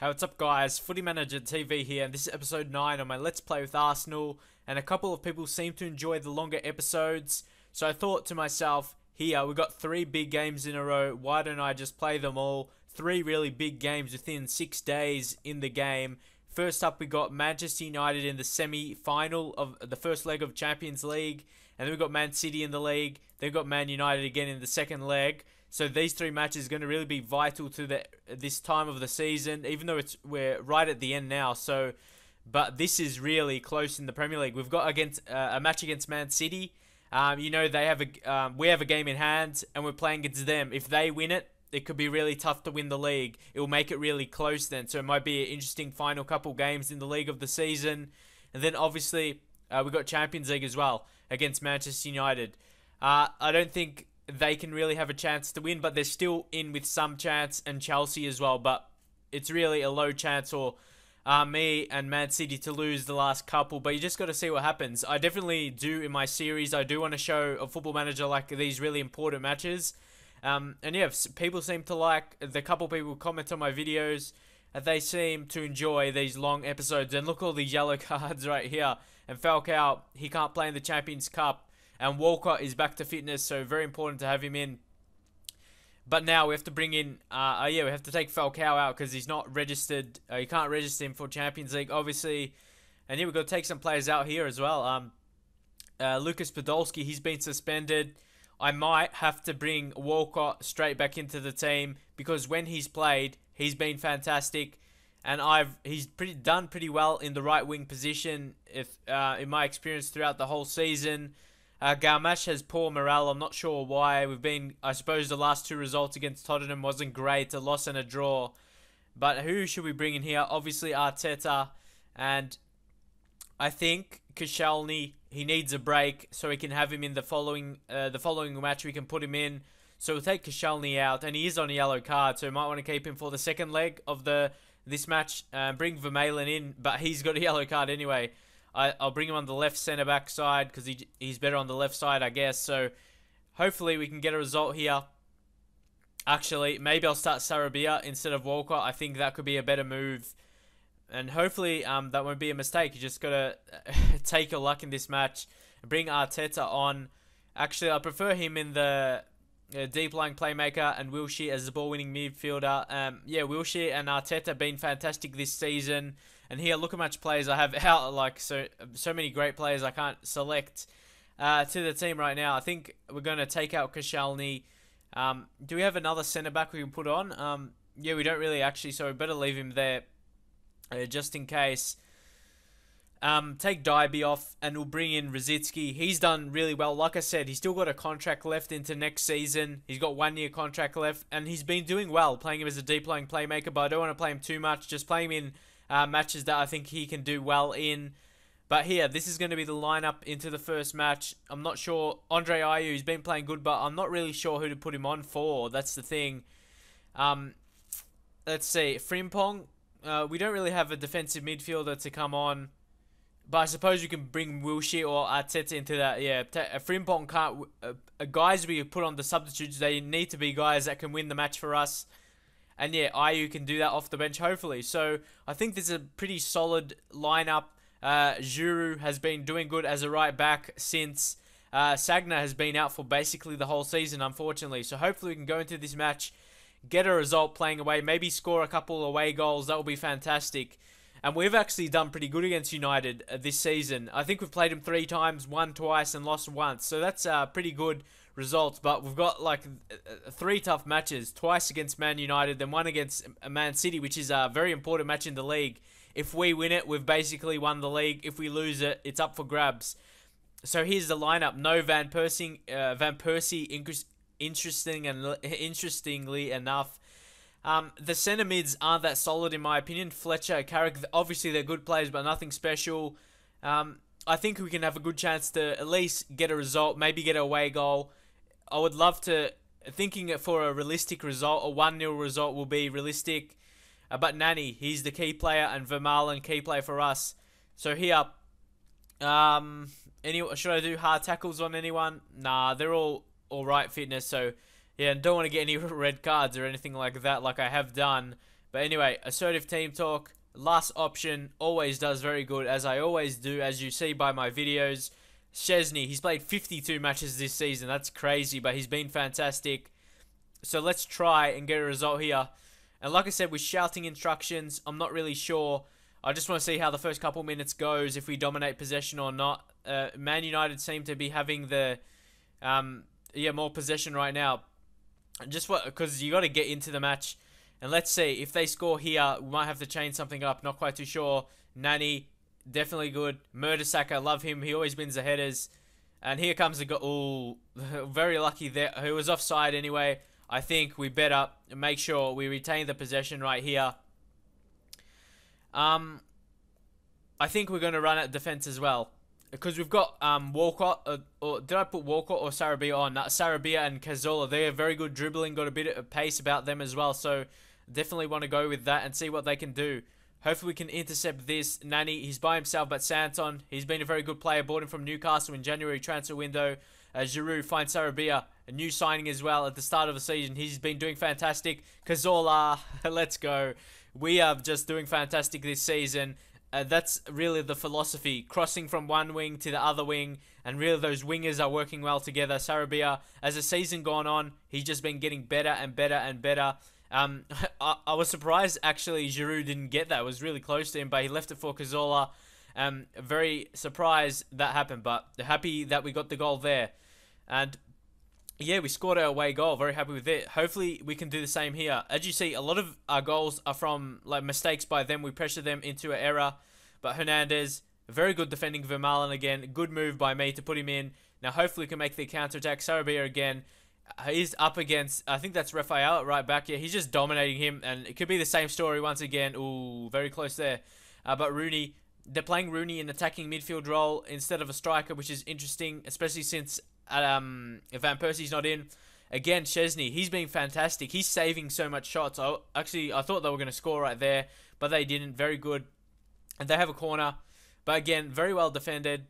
Hey, what's up guys? Footy Manager TV here and this is episode 9 of my Let's Play with Arsenal and a couple of people seem to enjoy the longer episodes so I thought to myself, here we have got 3 big games in a row, why don't I just play them all? 3 really big games within 6 days in the game. First up we got Manchester United in the semi-final of the first leg of Champions League and then we got Man City in the league, then we got Man United again in the second leg. So these three matches are going to really be vital to the this time of the season, even though it's we're right at the end now. So, but this is really close in the Premier League. We've got against uh, a match against Man City. Um, you know they have a um, we have a game in hand, and we're playing against them. If they win it, it could be really tough to win the league. It will make it really close then. So it might be an interesting final couple games in the league of the season. And then obviously uh, we've got Champions League as well against Manchester United. Uh, I don't think they can really have a chance to win, but they're still in with some chance, and Chelsea as well. But it's really a low chance or uh, me and Man City to lose the last couple, but you just got to see what happens. I definitely do in my series. I do want to show a football manager like these really important matches. Um, and yeah, people seem to like the couple people comment on my videos. They seem to enjoy these long episodes. And look all these yellow cards right here. And Falcao, he can't play in the Champions Cup. And Walker is back to fitness, so very important to have him in. But now we have to bring in, uh, uh yeah, we have to take Falcao out because he's not registered. Uh, you can't register him for Champions League, obviously. And here we've got to take some players out here as well. Um, uh, Lucas Podolski, he's been suspended. I might have to bring Walker straight back into the team because when he's played, he's been fantastic, and I've he's pretty done pretty well in the right wing position. If uh, in my experience throughout the whole season, uh, Garmash has poor morale. I'm not sure why. We've been, I suppose, the last two results against Tottenham wasn't great. A loss and a draw. But who should we bring in here? Obviously Arteta. And I think Koscielny, he needs a break so we can have him in the following uh, the following match. We can put him in. So we'll take Koscielny out. And he is on a yellow card. So we might want to keep him for the second leg of the this match. Uh, bring Vermaelen in. But he's got a yellow card anyway. I, will bring him on the left centre back side because he, he's better on the left side, I guess. So hopefully we can get a result here. Actually, maybe I'll start Sarabia instead of Walker. I think that could be a better move. And hopefully um, that won't be a mistake. You just got to take your luck in this match. Bring Arteta on. Actually, I prefer him in the uh, deep lying playmaker and Wilshere as the ball winning midfielder. Um, yeah, Wilshere and Arteta been fantastic this season. And here, look how much players I have out. Like so, so many great players I can't select uh, to the team right now. I think we're going to take out Koscielny. Um, do we have another centre back we can put on? Um, yeah, we don't really actually, so we better leave him there uh, just in case. Um, take Diaby off and we'll bring in Rositsky. He's done really well. Like I said, he's still got a contract left into next season. He's got one year contract left and he's been doing well playing him as a deep lying playmaker, but I don't want to play him too much. Just play him in uh, matches that I think he can do well in. But here, this is going to be the lineup into the first match. I'm not sure. Andre Ayu's been playing good, but I'm not really sure who to put him on for. That's the thing. Um, let's see. Frimpong. Uh, we don't really have a defensive midfielder to come on. But I suppose you can bring Wilshere or Arteta into that. Yeah, uh, Frimpong can't. Uh, guys we put on the substitutes, they need to be guys that can win the match for us. And yeah, Ayu can do that off the bench, hopefully. So I think there's a pretty solid lineup. Uh, Juru has been doing good as a right back since uh, Sagna has been out for basically the whole season, unfortunately. So hopefully we can go into this match, get a result playing away, maybe score a couple away goals. That would be fantastic. And we've actually done pretty good against United uh, this season. I think we've played them three times, won twice, and lost once. So that's uh, pretty good results, but we've got like uh, three tough matches: twice against Man United, then one against uh, Man City, which is a very important match in the league. If we win it, we've basically won the league. If we lose it, it's up for grabs. So here's the lineup: no Van Persie. uh, Van Persie. interesting and interestingly enough, um, the centre mids aren't that solid in my opinion. Fletcher, Carrick, obviously they're good players, but nothing special. Um, I think we can have a good chance to at least get a result, maybe get a away goal. I would love to thinking for a realistic result, a 1-0 result will be realistic. Uh, but Nani, he's the key player, and Vermaelen key player for us. So here, um, any should I do hard tackles on anyone? Nah, they're all all right fitness. So yeah, and don't want to get any red cards or anything like that, like I have done. But anyway, assertive team talk. Last option always does very good, as I always do, as you see by my videos. Chesney, he's played 52 matches this season. That's crazy, but he's been fantastic. So let's try and get a result here. And like I said, with shouting instructions, I'm not really sure. I just want to see how the first couple minutes goes, if we dominate possession or not. Uh, Man United seem to be having the um, yeah more possession right now. Just what because you got to get into the match. And let's see if they score here. We might have to change something up. Not quite too sure. Nani definitely good. Murder love him. He always wins the headers. And here comes the goal. very lucky there. Who was offside anyway. I think we better make sure we retain the possession right here. Um, I think we're going to run at defense as well. Because we've got um, Walcott, uh, or did I put Walcott or Sarabia on? Uh, Sarabia and Kazola, they are very good dribbling, got a bit of pace about them as well. So definitely want to go with that and see what they can do. Hopefully we can intercept this. Nani, he's by himself, but Santon, he's been a very good player. Bought him from Newcastle in January transfer window. Uh, Giroud finds Sarabia, a new signing as well at the start of the season. He's been doing fantastic. Kazola, let's go. We are just doing fantastic this season. Uh, that's really the philosophy, crossing from one wing to the other wing, and really those wingers are working well together. Sarabia, as the season gone on, he's just been getting better and better and better. Um, I, I, was surprised actually Giroud didn't get that. It was really close to him, but he left it for Cazorla. Um, very surprised that happened, but happy that we got the goal there. And yeah, we scored our away goal. Very happy with it. Hopefully, we can do the same here. As you see, a lot of our goals are from like mistakes by them. We pressure them into an error, but Hernandez, very good defending Vermaelen again. Good move by me to put him in. Now, hopefully, we can make the counter attack. Sarabia again he's up against, I think that's Rafael right back. Yeah, he's just dominating him, and it could be the same story once again. Ooh, very close there. Uh, but Rooney, they're playing Rooney in attacking midfield role instead of a striker, which is interesting, especially since um, Van Persie's not in. Again, Chesney, he's been fantastic. He's saving so much shots. I, actually, I thought they were going to score right there, but they didn't. Very good. And they have a corner. But again, very well defended.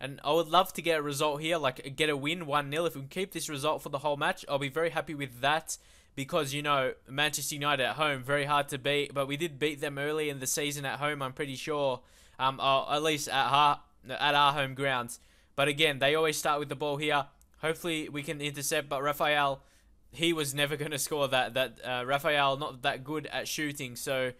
And I would love to get a result here, like get a win 1-0. If we keep this result for the whole match, I'll be very happy with that because, you know, Manchester United at home, very hard to beat. But we did beat them early in the season at home, I'm pretty sure, um, uh, at least at our, at our home grounds. But again, they always start with the ball here. Hopefully we can intercept, but Raphael, he was never going to score that. That uh, Raphael, not that good at shooting, so...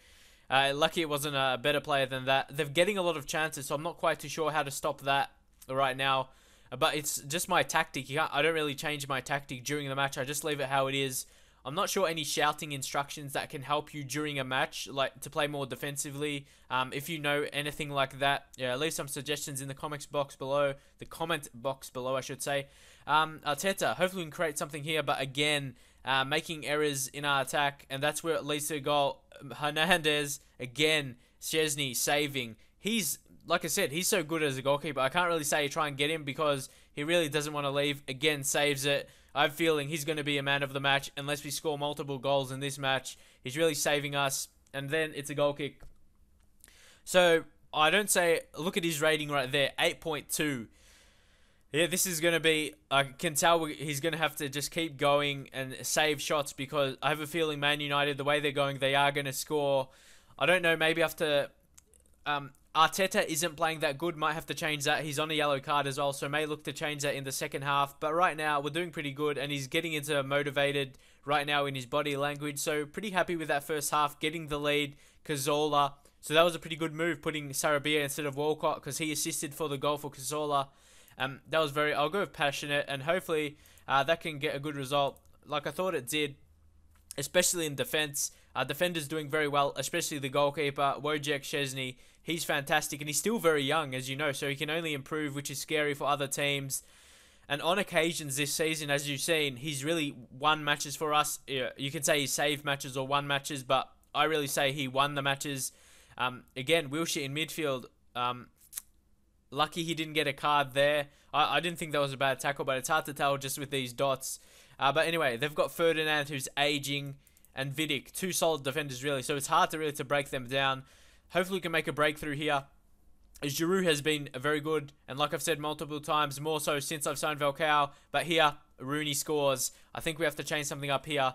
Uh, lucky it wasn't a better player than that. They're getting a lot of chances, so I'm not quite too sure how to stop that right now. But it's just my tactic. I don't really change my tactic during the match. I just leave it how it is. I'm not sure any shouting instructions that can help you during a match, like to play more defensively. Um, if you know anything like that, yeah, leave some suggestions in the comments box below, the comment box below, I should say. Um, Arteta, hopefully we can create something here, but again, uh, making errors in our attack, and that's where it leads to a goal. Hernandez again, Chesney saving. He's like I said, he's so good as a goalkeeper. I can't really say try and get him because he really doesn't want to leave. Again, saves it. I am feeling he's going to be a man of the match unless we score multiple goals in this match. He's really saving us, and then it's a goal kick. So I don't say look at his rating right there, eight point two. Yeah, this is going to be. I can tell he's going to have to just keep going and save shots because I have a feeling Man United, the way they're going, they are going to score. I don't know. Maybe after um, Arteta isn't playing that good, might have to change that. He's on a yellow card as well, so may look to change that in the second half. But right now, we're doing pretty good, and he's getting into motivated right now in his body language. So pretty happy with that first half, getting the lead. Kazola. So that was a pretty good move, putting Sarabia instead of Walcott, because he assisted for the goal for Kazola. Um, that was very, I'll go with passionate, and hopefully uh, that can get a good result, like I thought it did especially in defense. Uh, defenders doing very well, especially the goalkeeper, Wojciech Szczesny. He's fantastic, and he's still very young, as you know, so he can only improve, which is scary for other teams. And on occasions this season, as you've seen, he's really won matches for us. You can say he saved matches or won matches, but I really say he won the matches. Um, again, Wilshire in midfield. Um, lucky he didn't get a card there. I, I didn't think that was a bad tackle, but it's hard to tell just with these dots. Uh, but anyway, they've got Ferdinand who's aging and Vidic, two solid defenders really. So it's hard to really to break them down. Hopefully we can make a breakthrough here. Giroud has been very good, and like I've said multiple times, more so since I've signed Valcao. But here, Rooney scores. I think we have to change something up here.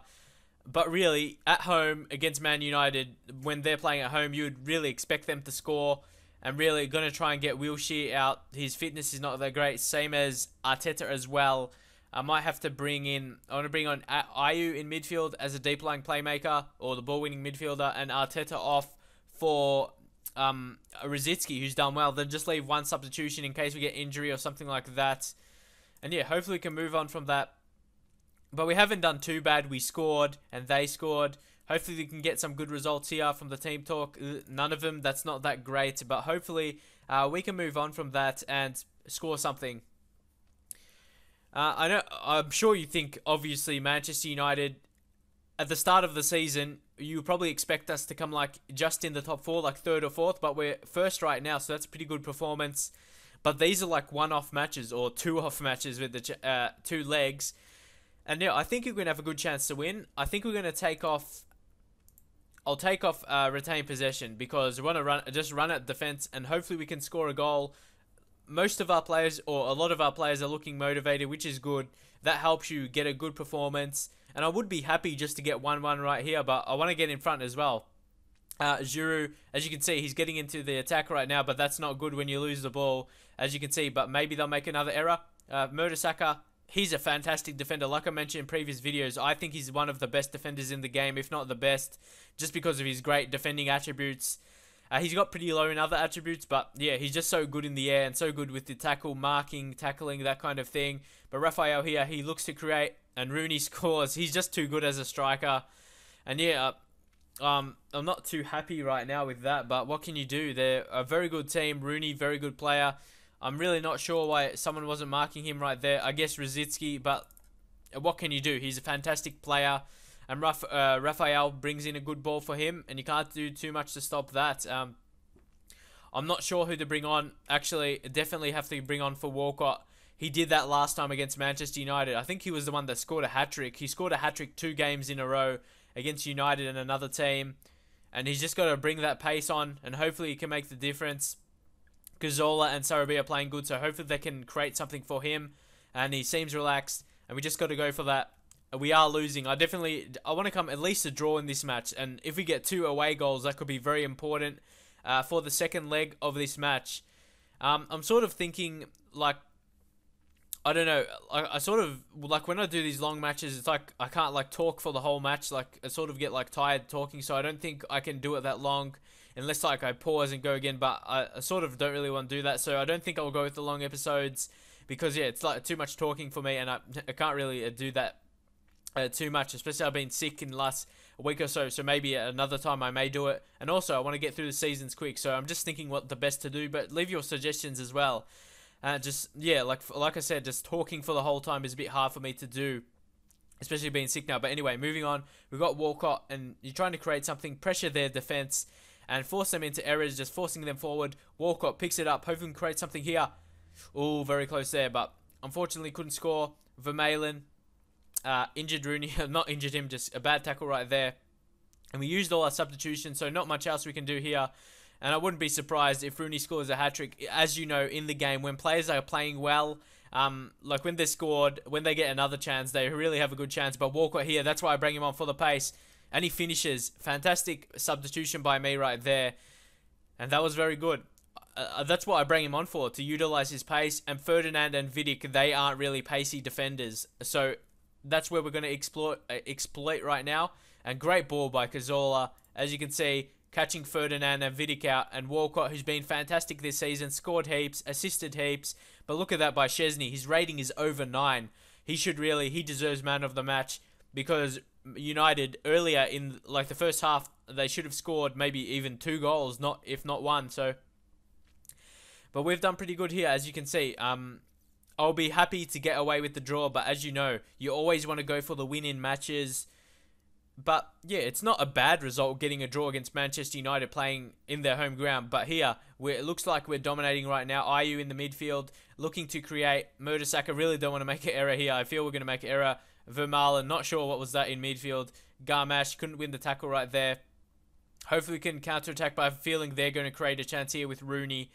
But really, at home against Man United, when they're playing at home, you would really expect them to score. And really, going to try and get Wilshere out. His fitness is not that great, same as Arteta as well. I might have to bring in. I want to bring on Ayu in midfield as a deep lying playmaker or the ball winning midfielder, and Arteta off for um, Rositsky, who's done well. Then just leave one substitution in case we get injury or something like that. And yeah, hopefully we can move on from that. But we haven't done too bad. We scored and they scored. Hopefully we can get some good results here from the team talk. None of them. That's not that great, but hopefully uh, we can move on from that and score something. Uh, I know. I'm sure you think obviously Manchester United at the start of the season you probably expect us to come like just in the top four, like third or fourth, but we're first right now, so that's pretty good performance. But these are like one-off matches or two-off matches with the uh, two legs, and yeah, I think you're gonna have a good chance to win. I think we're gonna take off. I'll take off uh, retain possession because we want to run just run at defense and hopefully we can score a goal most of our players, or a lot of our players, are looking motivated, which is good. That helps you get a good performance. And I would be happy just to get 1 1 right here, but I want to get in front as well. Uh, Giroud, as you can see, he's getting into the attack right now, but that's not good when you lose the ball, as you can see. But maybe they'll make another error. Uh, Murdersaka, he's a fantastic defender. Like I mentioned in previous videos, I think he's one of the best defenders in the game, if not the best, just because of his great defending attributes. Uh, he's got pretty low in other attributes, but yeah, he's just so good in the air and so good with the tackle, marking, tackling, that kind of thing. But Raphael here, he looks to create, and Rooney scores. He's just too good as a striker. And yeah, uh, um, I'm not too happy right now with that, but what can you do? They're a very good team. Rooney, very good player. I'm really not sure why someone wasn't marking him right there. I guess Rositsky, but what can you do? He's a fantastic player and Raf uh, Raphael brings in a good ball for him, and you can't do too much to stop that. Um, I'm not sure who to bring on. Actually, definitely have to bring on for Walcott. He did that last time against Manchester United. I think he was the one that scored a hat trick. He scored a hat trick two games in a row against United and another team. And he's just got to bring that pace on, and hopefully he can make the difference. Gazola and Sarabia are playing good, so hopefully they can create something for him. And he seems relaxed, and we just got to go for that we are losing. I definitely I want to come at least a draw in this match, and if we get two away goals, that could be very important uh, for the second leg of this match. Um, I'm sort of thinking like I don't know. I, I sort of like when I do these long matches, it's like I can't like talk for the whole match. Like I sort of get like tired talking, so I don't think I can do it that long unless like I pause and go again. But I, I sort of don't really want to do that, so I don't think I'll go with the long episodes because yeah, it's like too much talking for me, and I, I can't really uh, do that uh, too much, especially I've been sick in the last week or so. So maybe another time I may do it. And also, I want to get through the seasons quick. So I'm just thinking what the best to do. But leave your suggestions as well. Uh, just yeah, like like I said, just talking for the whole time is a bit hard for me to do, especially being sick now. But anyway, moving on. We've got Walcott, and you're trying to create something, pressure their defense, and force them into errors, just forcing them forward. Walcott picks it up, hoping to create something here. Oh, very close there, but unfortunately couldn't score. Vermaelen uh, injured Rooney, not injured him, just a bad tackle right there. And we used all our substitutions, so not much else we can do here. And I wouldn't be surprised if Rooney scores a hat trick. As you know, in the game, when players are playing well, um, like when they scored, when they get another chance, they really have a good chance. But Walker here, that's why I bring him on for the pace. And he finishes. Fantastic substitution by me right there. And that was very good. Uh, uh that's what I bring him on for, to utilize his pace. And Ferdinand and Vidic, they aren't really pacey defenders. So that's where we're going to explore, uh, exploit right now. And great ball by Kazola. As you can see, catching Ferdinand and Vidic out. And Walcott, who's been fantastic this season, scored heaps, assisted heaps. But look at that by Chesney. His rating is over 9. He should really, he deserves man of the match because United earlier in like the first half they should have scored maybe even two goals, not if not one. So, but we've done pretty good here, as you can see. Um, I'll be happy to get away with the draw, but as you know, you always want to go for the win in matches. But yeah, it's not a bad result getting a draw against Manchester United playing in their home ground. But here, it looks like we're dominating right now. IU in the midfield, looking to create. Murdasaka really don't want to make an error here. I feel we're going to make an error. Vermaelen, not sure what was that in midfield. Garmash couldn't win the tackle right there. Hopefully we can counter-attack by feeling they're going to create a chance here with Rooney.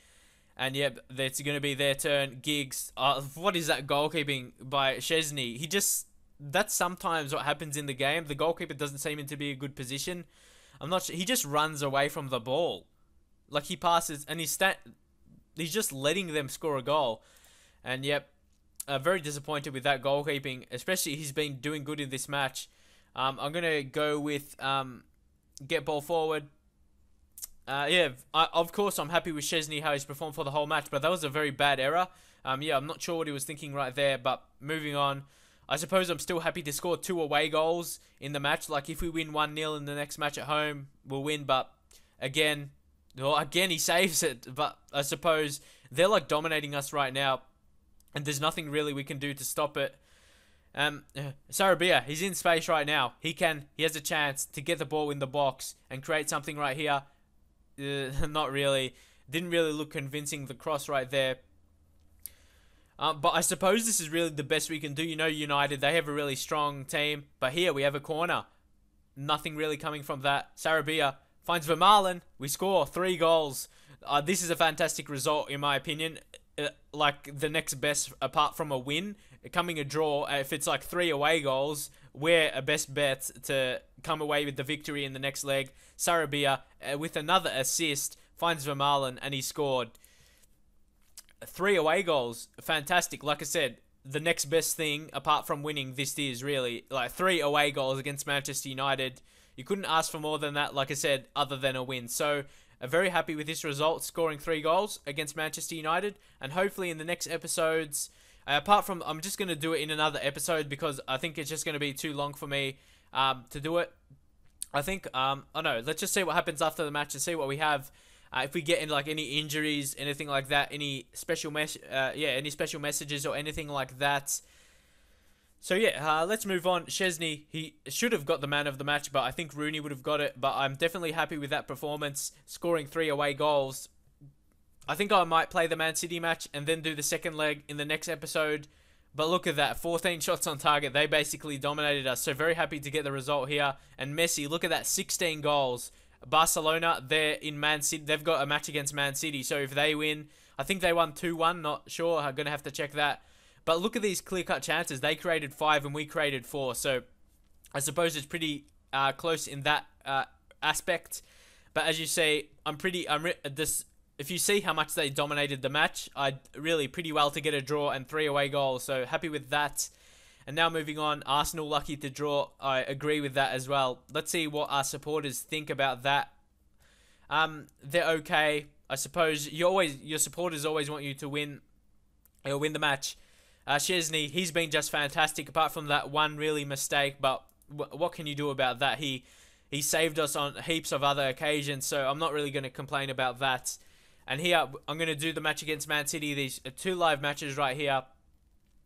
And yep, it's going to be their turn. Gigs. Uh, what is that goalkeeping by Chesney? He just. That's sometimes what happens in the game. The goalkeeper doesn't seem to be a good position. I'm not sure. He just runs away from the ball. Like he passes and he's stat. He's just letting them score a goal. And yep, uh, very disappointed with that goalkeeping. Especially he's been doing good in this match. Um, I'm gonna go with um, get ball forward. Uh, yeah, I, of course I'm happy with Chesney how he's performed for the whole match, but that was a very bad error. Um, yeah, I'm not sure what he was thinking right there, but moving on. I suppose I'm still happy to score two away goals in the match. Like if we win 1-0 in the next match at home, we'll win, but again, well, again he saves it, but I suppose they're like dominating us right now and there's nothing really we can do to stop it. Um, Sarabia, he's in space right now. He can, he has a chance to get the ball in the box and create something right here uh, not really. Didn't really look convincing, the cross right there. Uh, but I suppose this is really the best we can do. You know, United, they have a really strong team. But here, we have a corner. Nothing really coming from that. Sarabia finds Vermaelen. We score three goals. Uh, this is a fantastic result, in my opinion. Uh, like the next best, apart from a win, coming a draw. Uh, if it's like three away goals, we're a best bet to come away with the victory in the next leg. Sarabia, uh, with another assist, finds Vermaelen and he scored. Three away goals, fantastic. Like I said, the next best thing apart from winning this is really like three away goals against Manchester United. You couldn't ask for more than that, like I said, other than a win. So, I'm uh, very happy with this result, scoring three goals against Manchester United, and hopefully in the next episodes uh, apart from, I'm just going to do it in another episode because I think it's just going to be too long for me um, to do it. I think, um, I oh know, let's just see what happens after the match and see what we have. Uh, if we get in like any injuries, anything like that, any special mess, uh, yeah, any special messages or anything like that. So yeah, uh, let's move on. Chesney, he should have got the man of the match, but I think Rooney would have got it. But I'm definitely happy with that performance, scoring three away goals. I think I might play the Man City match and then do the second leg in the next episode. But look at that, 14 shots on target. They basically dominated us. So very happy to get the result here. And Messi, look at that, 16 goals. Barcelona, they're in Man City. They've got a match against Man City. So if they win, I think they won 2-1. Not sure. I'm going to have to check that. But look at these clear-cut chances. They created five and we created four. So I suppose it's pretty uh, close in that uh, aspect. But as you say, I'm pretty. I'm this if you see how much they dominated the match, I really pretty well to get a draw and three away goals. So happy with that. And now moving on, Arsenal lucky to draw. I agree with that as well. Let's see what our supporters think about that. Um, they're okay, I suppose. You always your supporters always want you to win, uh, win the match. Uh, Chesney, he's been just fantastic. Apart from that one really mistake, but what can you do about that? He he saved us on heaps of other occasions, so I'm not really going to complain about that. And here, I'm going to do the match against Man City. These two live matches right here.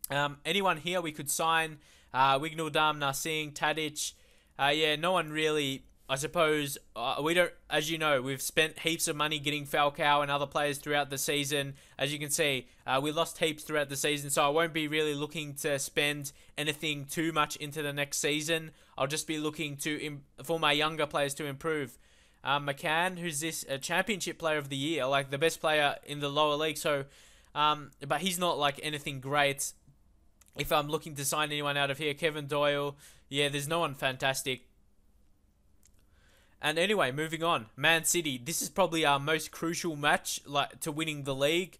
Um, anyone here we could sign. Uh, Wignal Dam, Narsing, Tadic. Uh, yeah, no one really, I suppose. Uh, we don't, as you know, we've spent heaps of money getting Falcao and other players throughout the season. As you can see, uh, we lost heaps throughout the season, so I won't be really looking to spend anything too much into the next season. I'll just be looking to, for my younger players to improve um, McCann, who's this A championship player of the year, like the best player in the lower league. So, um, but he's not like anything great. If I'm looking to sign anyone out of here, Kevin Doyle, yeah, there's no one fantastic. And anyway, moving on, Man City. This is probably our most crucial match, like to winning the league.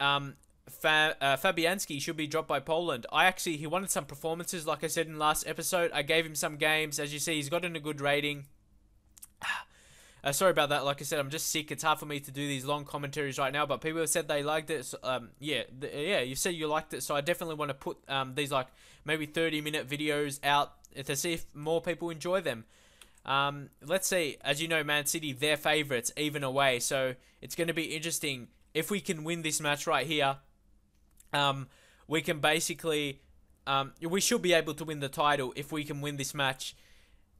Um, Fa- uh, Fabianski should be dropped by Poland. I actually he wanted some performances, like I said in last episode. I gave him some games. As you see, he's gotten a good rating. Uh, sorry about that. Like I said, I'm just sick. It's hard for me to do these long commentaries right now. But people have said they liked it. So, um, yeah, uh, yeah. You said you liked it, so I definitely want to put um, these like maybe 30 minute videos out to see if more people enjoy them. Um, let's see. As you know, Man City their favourites even away, so it's going to be interesting if we can win this match right here. Um, we can basically um, we should be able to win the title if we can win this match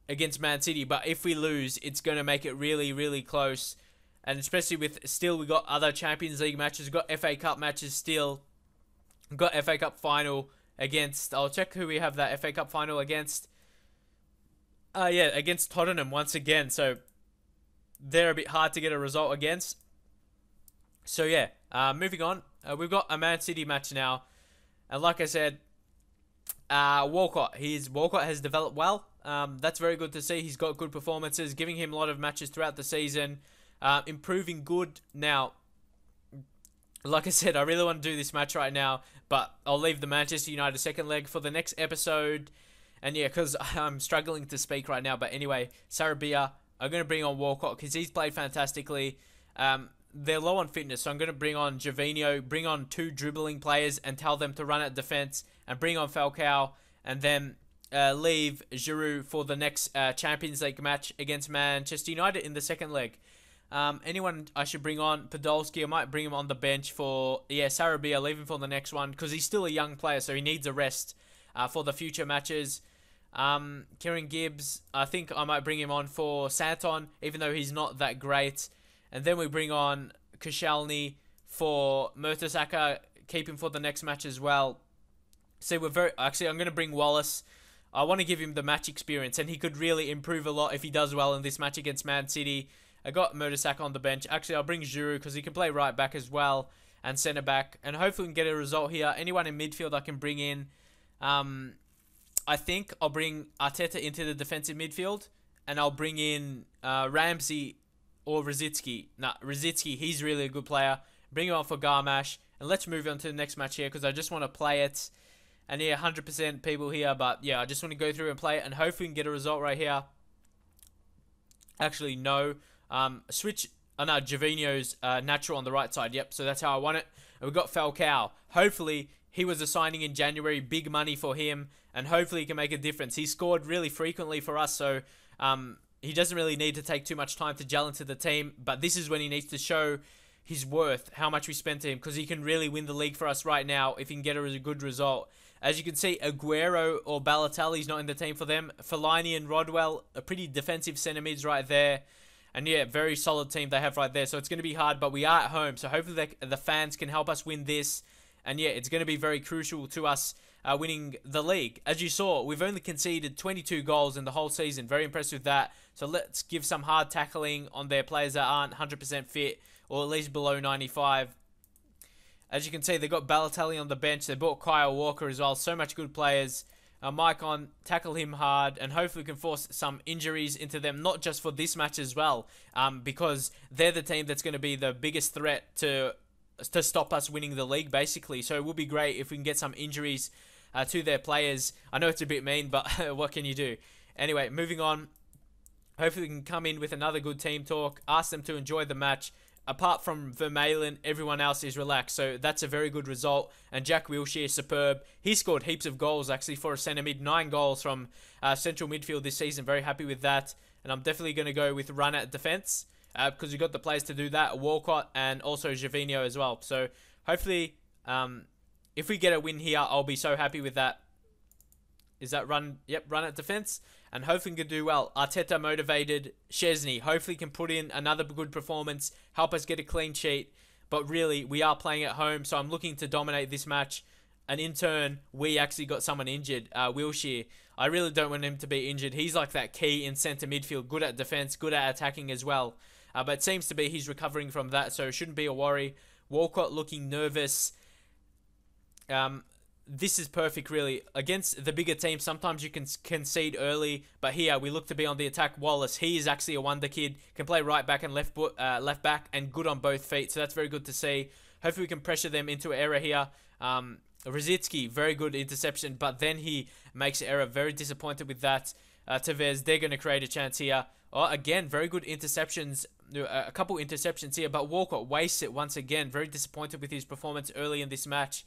against Man City. But if we lose, it's going to make it really, really close. And especially with still, we got other Champions League matches, got FA Cup matches still, got FA Cup final against. I'll check who we have that FA Cup final against. Uh, yeah, against Tottenham once again. So they're a bit hard to get a result against. So yeah, uh, moving on. Uh, we've got a Man City match now, and like I said, uh, Walcott. He's Walcott has developed well. Um, that's very good to see. He's got good performances, giving him a lot of matches throughout the season, uh, improving good. Now, like I said, I really want to do this match right now, but I'll leave the Manchester United second leg for the next episode. And yeah, because I'm struggling to speak right now. But anyway, Sarabia, I'm going to bring on Walcott because he's played fantastically. Um, they're low on fitness, so I'm going to bring on Javino, bring on two dribbling players and tell them to run at defense, and bring on Falcao, and then uh, leave Giroud for the next uh, Champions League match against Manchester United in the second leg. Um, anyone I should bring on, Podolski, I might bring him on the bench for, yeah, Sarabia, leave him for the next one because he's still a young player, so he needs a rest uh, for the future matches. Um, Kieran Gibbs, I think I might bring him on for Santon, even though he's not that great. And then we bring on Koscielny for Mertesacker, keep him for the next match as well. See, we're very, actually, I'm going to bring Wallace I want to give him the match experience, and he could really improve a lot if he does well in this match against Man City. I got Murdersack on the bench. Actually, I'll bring Giroud because he can play right back as well and centre back, and hopefully we can get a result here. Anyone in midfield I can bring in. Um, I think I'll bring Arteta into the defensive midfield, and I'll bring in uh, Ramsey or Rositsky. Nah, Rositsky, he's really a good player. Bring him on for Garmash, and let's move on to the next match here because I just want to play it. And yeah, 100% people here, but yeah, I just want to go through and play it, and hopefully we can get a result right here. Actually, no. Um, switch, oh no, Jovino's uh, natural on the right side, yep, so that's how I won it. And we got Falcao. Hopefully, he was a signing in January, big money for him, and hopefully he can make a difference. He scored really frequently for us, so um, he doesn't really need to take too much time to gel into the team, but this is when he needs to show his worth, how much we spent to him, because he can really win the league for us right now if he can get a good result. As you can see, Aguero or is not in the team for them. Fellaini and Rodwell are pretty defensive centre mids right there. And yeah, very solid team they have right there. So it's going to be hard, but we are at home. So hopefully the, the fans can help us win this. And yeah, it's going to be very crucial to us uh, winning the league. As you saw, we've only conceded 22 goals in the whole season. Very impressed with that. So let's give some hard tackling on their players that aren't 100% fit or at least below 95 as you can see, they've got Balotelli on the bench. They bought Kyle Walker as well. So much good players. Uh, on tackle him hard and hopefully can force some injuries into them, not just for this match as well, um, because they're the team that's going to be the biggest threat to to stop us winning the league, basically. So it would be great if we can get some injuries uh, to their players. I know it's a bit mean, but what can you do? Anyway, moving on. Hopefully, we can come in with another good team talk, ask them to enjoy the match, apart from Vermeulen, everyone else is relaxed. So that's a very good result. And Jack Wilshere, superb. He scored heaps of goals actually for a centre mid, nine goals from uh, central midfield this season. Very happy with that. And I'm definitely going to go with run at defence because uh, you've got the players to do that. Walcott and also Javinho as well. So hopefully, um, if we get a win here, I'll be so happy with that. Is that run? Yep, run at defence and hopefully can do well. Arteta motivated, Chesney hopefully can put in another good performance, help us get a clean sheet. But really, we are playing at home, so I'm looking to dominate this match. And in turn, we actually got someone injured, uh, Wilshire. I really don't want him to be injured. He's like that key in centre midfield, good at defence, good at attacking as well. Uh, but it seems to be he's recovering from that, so it shouldn't be a worry. Walcott looking nervous. Um, this is perfect, really. Against the bigger team, sometimes you can concede early, but here we look to be on the attack. Wallace, he is actually a wonder kid, can play right back and left uh, left back, and good on both feet. So that's very good to see. Hopefully, we can pressure them into error here. Um, very good interception, but then he makes error. Very disappointed with that. Uh, Tevez, they're going to create a chance here. Oh, again, very good interceptions. Uh, a couple interceptions here, but Walcott wastes it once again. Very disappointed with his performance early in this match.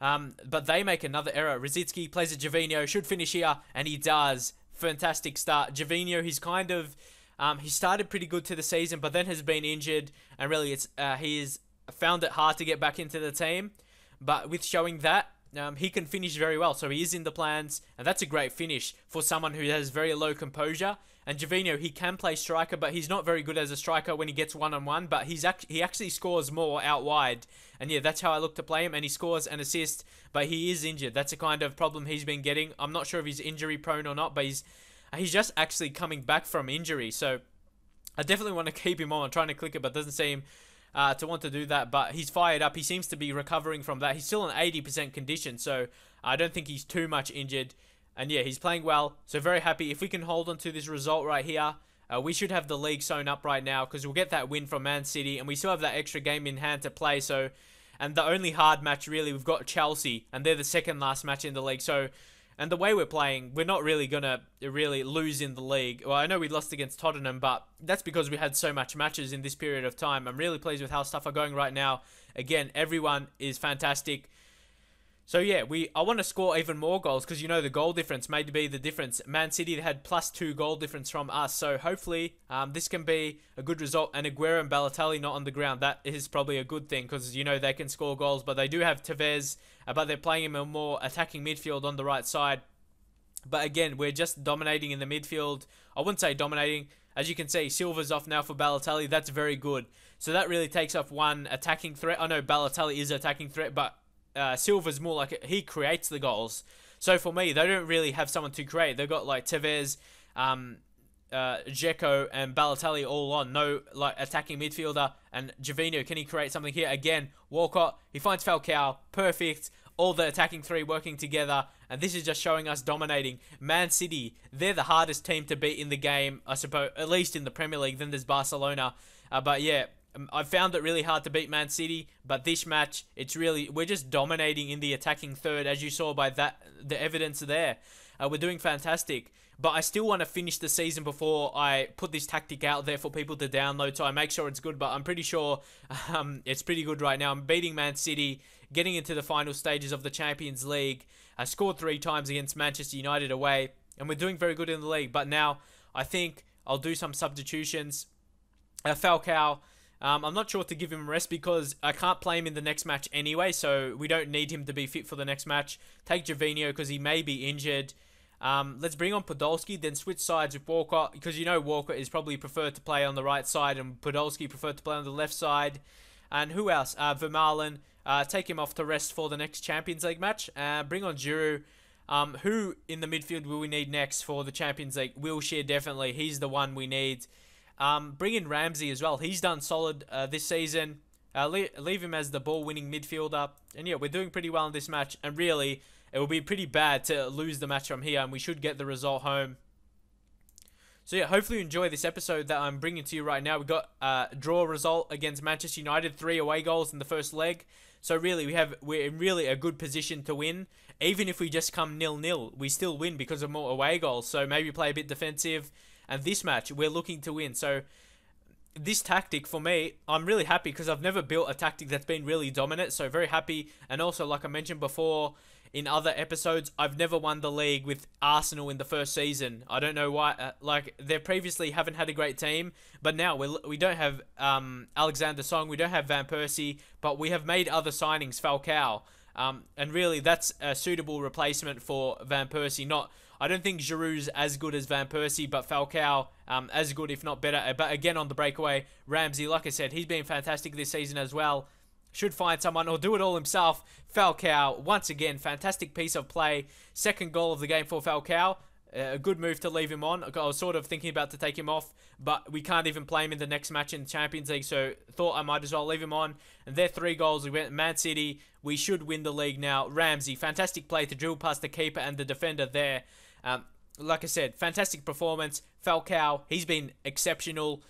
Um, but they make another error. Rositsky plays a Javino, should finish here, and he does. Fantastic start. Javino, he's kind of. Um, he started pretty good to the season, but then has been injured, and really, it's uh, he's found it hard to get back into the team. But with showing that, um, he can finish very well, so he is in the plans, and that's a great finish for someone who has very low composure and Jovino, he can play striker, but he's not very good as a striker when he gets one on one. But he's act- he actually scores more out wide. And yeah, that's how I look to play him. And he scores an assist, but he is injured. That's a kind of problem he's been getting. I'm not sure if he's injury prone or not, but he's he's just actually coming back from injury. So I definitely want to keep him on. I'm trying to click it, but doesn't seem uh, to want to do that. But he's fired up. He seems to be recovering from that. He's still in 80% condition, so I don't think he's too much injured. And yeah, he's playing well. So very happy. If we can hold on to this result right here, uh, we should have the league sewn up right now because we'll get that win from Man City and we still have that extra game in hand to play. So, and the only hard match really, we've got Chelsea and they're the second last match in the league. So, and the way we're playing, we're not really going to really lose in the league. Well, I know we lost against Tottenham, but that's because we had so much matches in this period of time. I'm really pleased with how stuff are going right now. Again, everyone is fantastic. So yeah, we I want to score even more goals because you know the goal difference may be the difference. Man City had plus two goal difference from us, so hopefully um, this can be a good result. And Aguero and Balotelli not on the ground, that is probably a good thing because you know they can score goals, but they do have Tevez, uh, but they're playing him a more attacking midfield on the right side. But again, we're just dominating in the midfield. I wouldn't say dominating. As you can see, Silva's off now for Balotelli. That's very good. So that really takes off one attacking threat. I know Balotelli is attacking threat, but uh, Silva's more like he creates the goals. So for me, they don't really have someone to create. They've got like Tevez, um, uh, Dzeko and Balotelli all on. No like attacking midfielder and Javino. Can he create something here again? Walcott he finds Falcao. Perfect. All the attacking three working together, and this is just showing us dominating. Man City, they're the hardest team to beat in the game, I suppose, at least in the Premier League. Then there's Barcelona, uh, but yeah, um, I found it really hard to beat Man City, but this match, it's really we're just dominating in the attacking third, as you saw by that the evidence there. Uh, we're doing fantastic, but I still want to finish the season before I put this tactic out there for people to download, so I make sure it's good. But I'm pretty sure um, it's pretty good right now. I'm beating Man City, getting into the final stages of the Champions League. I scored three times against Manchester United away, and we're doing very good in the league. But now I think I'll do some substitutions. Uh, Falcao um, I'm not sure to give him rest because I can't play him in the next match anyway, so we don't need him to be fit for the next match. Take Javinho because he may be injured. Um, let's bring on Podolski, then switch sides with Walker because you know Walker is probably preferred to play on the right side and Podolski preferred to play on the left side. And who else? Uh, Vermaelen. Uh, take him off to rest for the next Champions League match. Uh, bring on Giroud. Um, who in the midfield will we need next for the Champions League? Wilshere definitely. He's the one we need. Um, bring in Ramsey as well. He's done solid uh, this season. Uh, le leave him as the ball-winning midfielder. And yeah, we're doing pretty well in this match. And really, it will be pretty bad to lose the match from here. And we should get the result home. So yeah, hopefully you enjoy this episode that I'm bringing to you right now. We got a uh, draw result against Manchester United, three away goals in the first leg. So really, we have we're in really a good position to win. Even if we just come nil nil, we still win because of more away goals. So maybe play a bit defensive, and this match, we're looking to win. So this tactic for me, I'm really happy because I've never built a tactic that's been really dominant. So very happy. And also, like I mentioned before in other episodes, I've never won the league with Arsenal in the first season. I don't know why. Uh, like they previously haven't had a great team, but now we we don't have um, Alexander Song, we don't have Van Persie, but we have made other signings, Falcao. Um, and really, that's a suitable replacement for Van Persie, not I don't think Giroud's as good as Van Persie, but Falcao um, as good, if not better. Uh, but again, on the breakaway, Ramsey, like I said, he's been fantastic this season as well. Should find someone or do it all himself. Falcao, once again, fantastic piece of play. Second goal of the game for Falcao. Uh, a good move to leave him on. I was sort of thinking about to take him off, but we can't even play him in the next match in the Champions League, so thought I might as well leave him on. And their three goals, we went Man City. We should win the league now. Ramsey, fantastic play to drill past the keeper and the defender there. Um, like I said, fantastic performance. Falcao, he's been exceptional.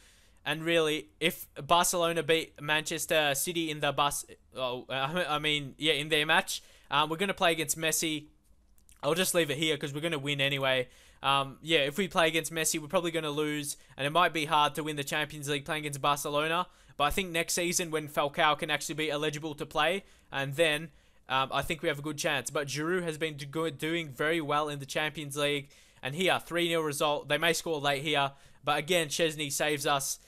And really, if Barcelona beat Manchester City in the bus, oh, uh, I mean, yeah, in their match, um, we're going to play against Messi. I'll just leave it here because we're going to win anyway. Um, yeah, if we play against Messi, we're probably going to lose, and it might be hard to win the Champions League playing against Barcelona. But I think next season, when Falcao can actually be eligible to play, and then um, I think we have a good chance. But Giroud has been doing very well in the Champions League. And here, 3 0 result. They may score late here. But again, Chesney saves us.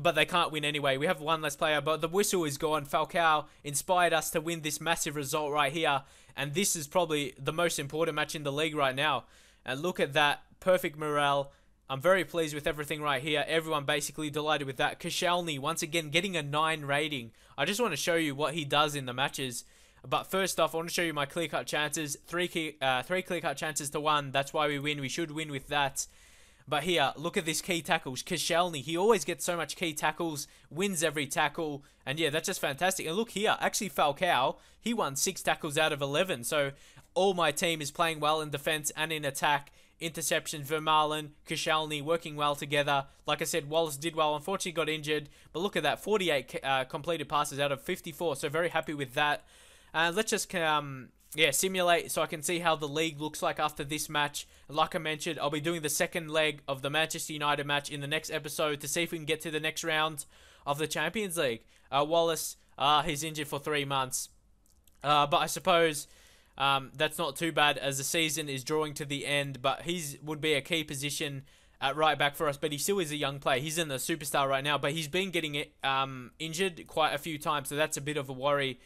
But they can't win anyway. We have one less player. But the whistle is gone. Falcao inspired us to win this massive result right here. And this is probably the most important match in the league right now. And look at that. Perfect morale. I'm very pleased with everything right here. Everyone basically delighted with that. Koscielny, once again, getting a 9 rating. I just want to show you what he does in the matches. But first off, I want to show you my clear-cut chances. Three, key, uh, three clear-cut chances to one. That's why we win. We should win with that. But here, look at this key tackles. Koscielny, he always gets so much key tackles, wins every tackle. And yeah, that's just fantastic. And look here, actually Falcao, he won 6 tackles out of 11. So all my team is playing well in defense and in attack. Interception, Vermaelen, Koscielny working well together. Like I said, Wallace did well. Unfortunately got injured. But look at that, 48 uh, completed passes out of 54. So very happy with that. Uh, let's just um, yeah simulate so I can see how the league looks like after this match. Like I mentioned, I'll be doing the second leg of the Manchester United match in the next episode to see if we can get to the next round of the Champions League. Uh, Wallace, uh, he's injured for three months, uh, but I suppose. Um, that's not too bad as the season is drawing to the end, but he would be a key position at right back for us, but he still is a young player. He's in the superstar right now, but he's been getting um, injured quite a few times, so that's a bit of a worry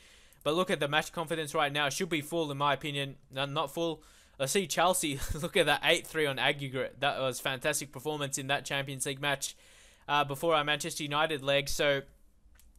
but look at the match confidence right now. should be full, in my opinion. No, not full. I see Chelsea. look at that 8-3 on aggregate. That was fantastic performance in that Champions League match uh, before our Manchester United leg. So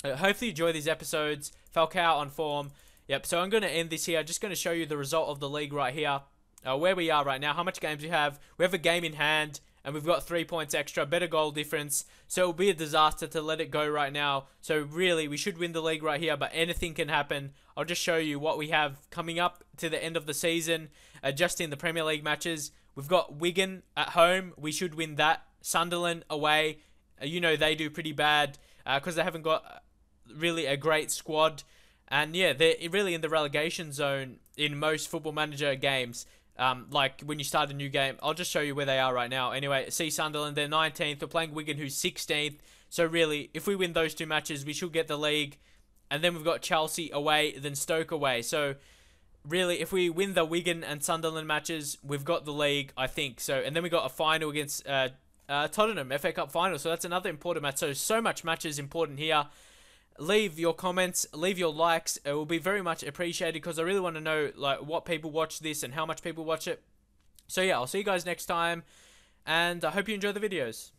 uh, hopefully you enjoy these episodes. Falcao on form. Yep, so I'm going to end this here. I'm just going to show you the result of the league right here. Uh, where we are right now, how much games we have. We have a game in hand and we've got three points extra, better goal difference. So it'll be a disaster to let it go right now. So really, we should win the league right here, but anything can happen. I'll just show you what we have coming up to the end of the season, adjusting the Premier League matches. We've got Wigan at home. We should win that. Sunderland away. Uh, you know they do pretty bad because uh, they haven't got really a great squad. And yeah, they're really in the relegation zone in most Football Manager games. Um, like when you start a new game, I'll just show you where they are right now. Anyway, see Sunderland, they're 19th. We're playing Wigan, who's 16th. So really, if we win those two matches, we should get the league. And then we've got Chelsea away, then Stoke away. So really, if we win the Wigan and Sunderland matches, we've got the league, I think. So and then we got a final against uh, uh, Tottenham FA Cup final. So that's another important match. So so much matches important here leave your comments, leave your likes. It will be very much appreciated because I really want to know like what people watch this and how much people watch it. So yeah, I'll see you guys next time, and I hope you enjoy the videos.